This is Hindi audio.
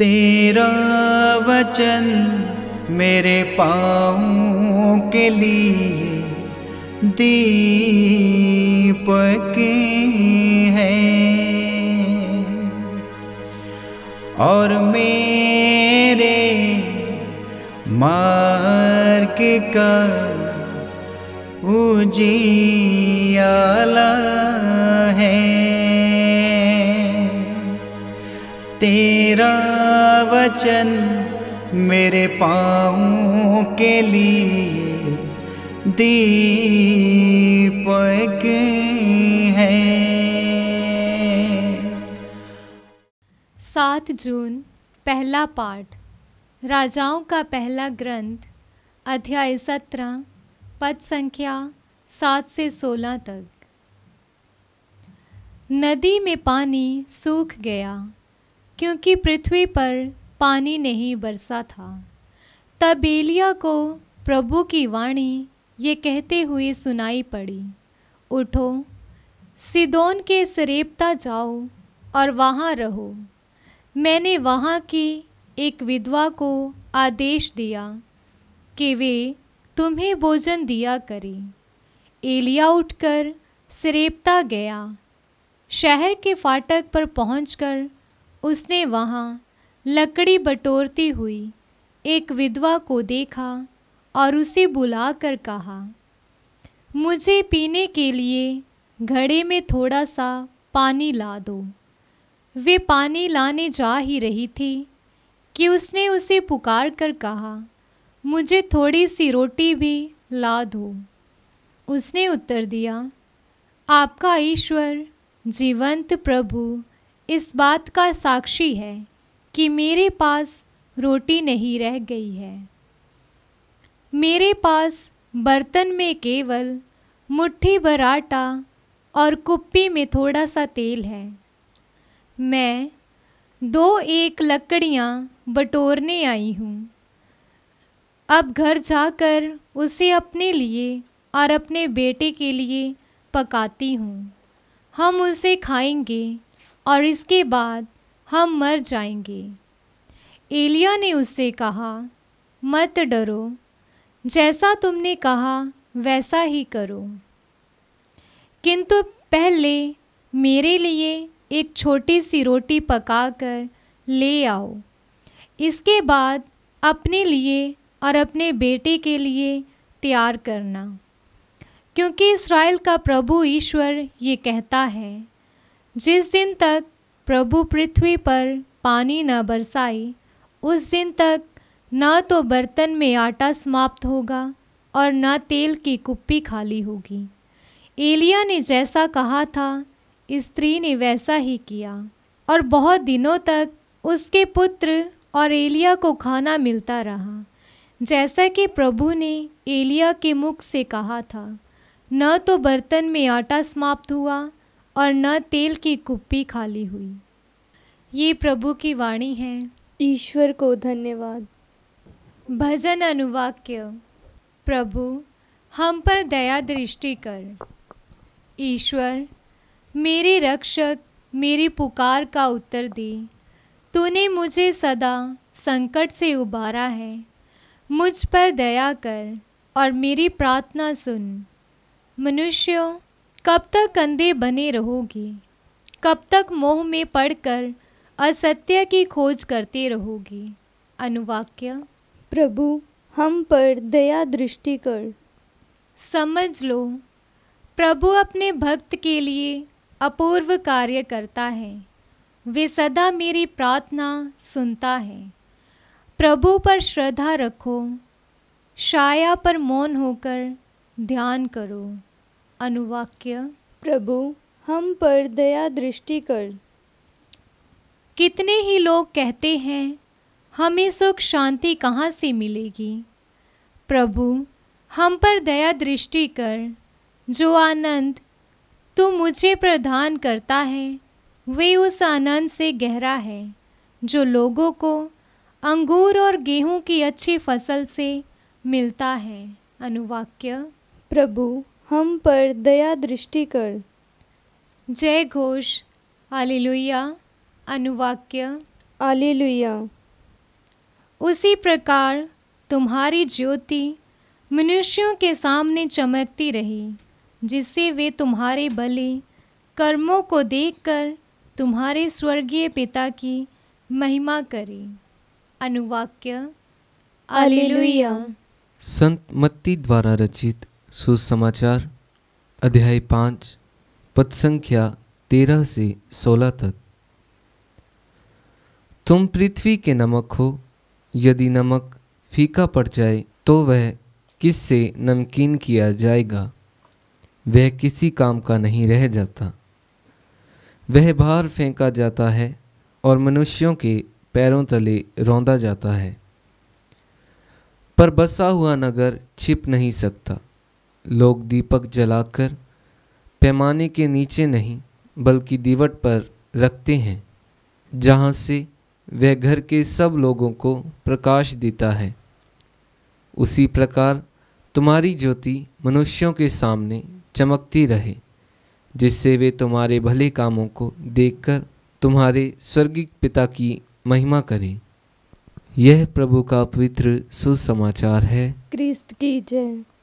तेरा वचन मेरे पाँव के लिए दीपक है और मेरे मार्ग का उजियाला है तेरा वचन मेरे पाँव के लिए दीपक है सात जून पहला पाठ राजाओं का पहला ग्रंथ अध्याय सत्रह पद संख्या सात से सोलह तक नदी में पानी सूख गया क्योंकि पृथ्वी पर पानी नहीं बरसा था तब एलिया को प्रभु की वाणी ये कहते हुए सुनाई पड़ी उठो सिदोन के सरेप्ता जाओ और वहाँ रहो मैंने वहाँ की एक विधवा को आदेश दिया कि वे तुम्हें भोजन दिया करें एलिया उठकर सरेप्ता गया शहर के फाटक पर पहुंचकर उसने वहाँ लकड़ी बटोरती हुई एक विधवा को देखा और उसे बुलाकर कहा मुझे पीने के लिए घड़े में थोड़ा सा पानी ला दो वे पानी लाने जा ही रही थी कि उसने उसे पुकार कर कहा मुझे थोड़ी सी रोटी भी ला दो उसने उत्तर दिया आपका ईश्वर जीवंत प्रभु इस बात का साक्षी है कि मेरे पास रोटी नहीं रह गई है मेरे पास बर्तन में केवल मुट्ठी भर आटा और कुप्पी में थोड़ा सा तेल है मैं दो एक लकड़ियाँ बटोरने आई हूँ अब घर जाकर उसे अपने लिए और अपने बेटे के लिए पकाती हूँ हम उसे खाएंगे और इसके बाद हम मर जाएंगे एलिया ने उससे कहा मत डरो जैसा तुमने कहा वैसा ही करो किंतु पहले मेरे लिए एक छोटी सी रोटी पकाकर ले आओ इसके बाद अपने लिए और अपने बेटे के लिए तैयार करना क्योंकि इसराइल का प्रभु ईश्वर ये कहता है जिस दिन तक प्रभु पृथ्वी पर पानी न बरसाए उस दिन तक न तो बर्तन में आटा समाप्त होगा और न तेल की कुप्पी खाली होगी एलिया ने जैसा कहा था स्त्री ने वैसा ही किया और बहुत दिनों तक उसके पुत्र और एलिया को खाना मिलता रहा जैसा कि प्रभु ने एलिया के मुख से कहा था न तो बर्तन में आटा समाप्त हुआ और न तेल की कुप्पी खाली हुई ये प्रभु की वाणी है ईश्वर को धन्यवाद भजन अनुवाक्य प्रभु हम पर दया दृष्टि कर ईश्वर मेरे रक्षक मेरी पुकार का उत्तर दे तूने मुझे सदा संकट से उबारा है मुझ पर दया कर और मेरी प्रार्थना सुन मनुष्यों कब तक कंधे बने रहोगे कब तक मोह में पढ़कर असत्य की खोज करते रहोगे अनुवाक्य प्रभु हम पर दया दृष्टि कर समझ लो प्रभु अपने भक्त के लिए अपूर्व कार्य करता है वे सदा मेरी प्रार्थना सुनता है प्रभु पर श्रद्धा रखो शाया पर मौन होकर ध्यान करो अनुवाक्य प्रभु हम पर दया दृष्टि कर कितने ही लोग कहते हैं हमें सुख शांति कहाँ से मिलेगी प्रभु हम पर दया दृष्टि कर जो आनंद तू मुझे प्रदान करता है वे उस आनंद से गहरा है जो लोगों को अंगूर और गेहूं की अच्छी फसल से मिलता है अनुवाक्य प्रभु हम पर दया दृष्टि कर जय घोष आलिलुया अनुवाक्य आलिलुया उसी प्रकार तुम्हारी ज्योति मनुष्यों के सामने चमकती रही जिससे वे तुम्हारे बलि कर्मों को देखकर तुम्हारे स्वर्गीय पिता की महिमा करें अनुवाक्य आलिलुया संत मत्ती द्वारा रचित सुसमाचार अध्याय पाँच पद संख्या तेरह से सोलह तक तुम पृथ्वी के नमक हो यदि नमक फीका पड़ जाए तो वह किससे नमकीन किया जाएगा वह किसी काम का नहीं रह जाता वह बाहर फेंका जाता है और मनुष्यों के पैरों तले रौंदा जाता है पर बसा हुआ नगर छिप नहीं सकता लोग दीपक जलाकर पैमाने के नीचे नहीं बल्कि दीवट पर रखते हैं जहाँ से वह घर के सब लोगों को प्रकाश देता है उसी प्रकार तुम्हारी ज्योति मनुष्यों के सामने चमकती रहे जिससे वे तुम्हारे भले कामों को देखकर तुम्हारे स्वर्गिक पिता की महिमा करें यह प्रभु का पवित्र सुसमाचार है क्रिस्त की जय